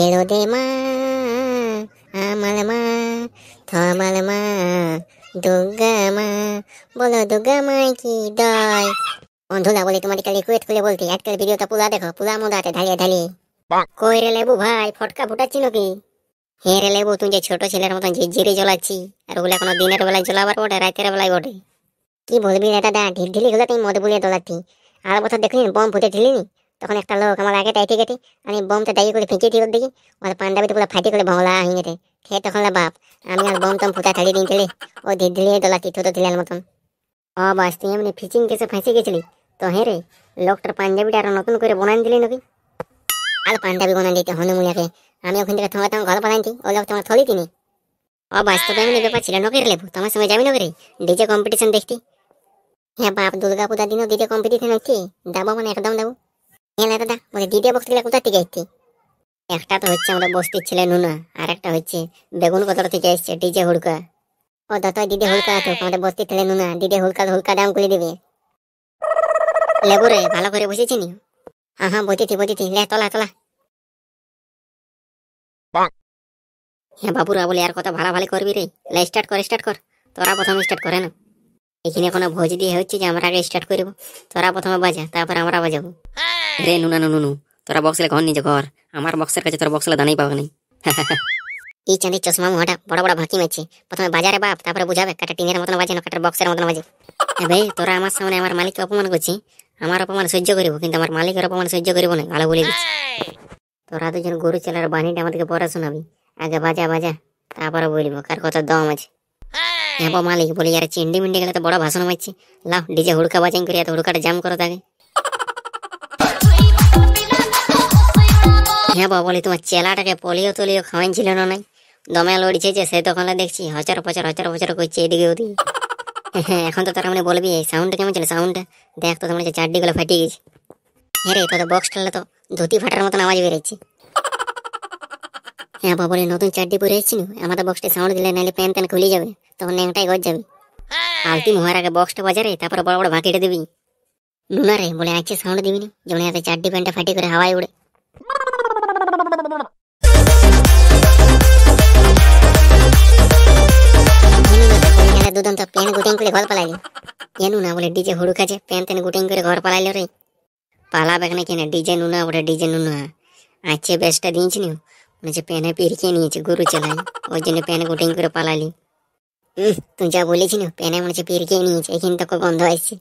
এলো দে মা আমার মা থমাল মা দুর্গা মা বলো দুর্গা মা কি দয় বন্ধুরা বলি তোমাদেরকে রিকোয়েস্ট করে বলতে আজকাল ভিডিওটা পুরা দেখো পুরা আছে ঢালিয়ে ঢালিয়ে কই রে লেবু ভাই ফটকা ফুটাচ্ছি নাকি হ্যাঁ রে লেবু তুই যে ছোট ছেলের মতন ঝিরঝিরি জ্বলাচ্ছি আর ওগুলো কোনো দিনের বেলায় জ্বলাবার বটে রাতের বেলায় বটে কি বলবি রে দা ঢিল ঢিলি গুলো তুই মদ বুলিয়ে দোলাচ্ছি আর বছর দেখলি বম ফুটে ঢিলিনি তখন একটা লোক আমার আগে টাইটি গেটি আমি বোমটা দাঁড়িয়ে করে ফেঁচিয়ে দিয়ে দেখি ওর পান্ডাবিতে পুরো ফাটি করে হয়ে হিঙেতে খেয়ে তখন বাপ আমি আর বোম টম ফুটা ছাড়িয়ে দিন ও ধীরে ধীরে তোলা কি ছোটো ছিলেন মতন ও বাস তুই এমনি ফিচিং কেসে ফেঁসে গেছিলি তো হ্যাঁ রে লোকটার পাঞ্জাবিটা আরো নতুন করে বনান দিলি নাকি আর পাঞ্জাবি বনান দিতে হনু হনুমুলিয়াকে আমি ওখান থেকে তোমার তোমার ঘর বানাইছি ও লোক তোমার থলি তিনি ও বাস্তবে এমনি ব্যাপার ছিল নকের লেবু তোমার সঙ্গে যাবি নকরি ডিজে কম্পিটিশন দেখতি হ্যাঁ বাপ দুর্গা পূজার দিনও ডিজে কম্পিটিশন হচ্ছে দাবো মানে একদম দেবো হ্যাঁ দাদা বলে দ্বিতীয় বক্স গুলা কোথা থেকে আসছে একটা তো হচ্ছে আমরা বস্তির ছেলে নুনা আর একটা হচ্ছে বেগুন কতটা থেকে আসছে ডিজে হুড়কা ও দাদা দিদি হুলকা তো আমাদের বস্তির ছেলে নুনা দিদি হুলকা হুলকা দাম করে দিবে লেবু রে ভালো করে বসেছি নি হ্যাঁ হ্যাঁ বইতেছি বইতেছি লে তোলা তোলা হ্যাঁ বাবুরা বলে আর কথা ভালো ভালো করবি রে লে স্টার্ট কর স্টার্ট কর তোরা প্রথমে স্টার্ট করে না এখানে কোনো ভোজ দিয়ে হচ্ছে যে আমরা আগে স্টার্ট করবো তোরা প্রথমে বাজা তারপর আমরা বাজাবো হ্যাঁ। রে নুনা নুনু নু তোরা বক্সলে ঘর নিজে ঘর আমার বক্সের কাছে তোর বক্সলে দানাই পাবে নাই এই চাঁদের চশমা মুহাটা বড় বড় ভাঁকি মেছে প্রথমে বাজারে বাপ তারপরে বুঝাবে কাটা টিনের মতন বাজে না কাটার বক্সের মতন বাজে ভাই তোরা আমার সামনে আমার মালিক অপমান করছি আমার অপমান সহ্য করিব কিন্তু আমার মালিকের অপমান সহ্য করিব না ভালো বলে দিচ্ছি তোরা দুজন গরু চালার বাণীটা আমাদেরকে পড়া শোনাবি আগে বাজা বাজা তারপরে বলবো কার কথা দম আছে হ্যাঁ মালিক বলি আর চিন্ডি মিন্ডি গেলে তো বড় ভাষণ মারছি লাও ডিজে হুড়কা বাজাই করি এত হুড়কাটা জাম করো তাকে হ্যাঁ বাবা বলি তোমার চেলাটাকে পলিও তলিও ছিল না নাই দমে লড়ছে যে সে দোকানে দেখছি হাজার পচার হাজার পচার করছে এদিকে ওদিকে হ্যাঁ, হ্যাঁ এখন তো তার মানে বলবি এই সাউন্ডটা কেমন ছিল সাউন্ডটা দেখ তো তোমার চারডিগুলো ফাটিয়ে গেছে হ্যাঁ রে তোদের বক্স টালে তো ধুতি ফাটার মতন আওয়াজ বেরিয়েছে হ্যাঁ বাবা বলে নতুন চারডি পরে এসেছি আমাদের বক্সটা সাউন্ড দিলে নাহলে প্যান প্যান খুলে যাবে তখন ন্যাংটাই গজ যাবে আলতি মোহার আগে বক্সটা বাজারে তারপরে বড় বড় বাঁকিটা দিবি নুনা রে বলে আছে সাউন্ড দিবি না যেমন এত চারডি প্যান্টটা ফাটি করে হাওয়ায় উড়ে গুটিং করে ঘর পালাইলি কেন না বলে ডিজে হুড়ু আছে প্যান তেন গুটিং করে ঘর পালাইল রে পালাবে না কেন ডিজে নুনা ওটা ডিজে নুনা আচ্ছা বেশটা দিয়েছি নি মনে হচ্ছে প্যানে পিরকে নিয়েছে গরু চালাই ওই জন্য প্যান গুটিং করে পালালি তুই যা বলেছি না প্যানে মনে হচ্ছে নিয়েছে এখানে তো গন্ধ আসছে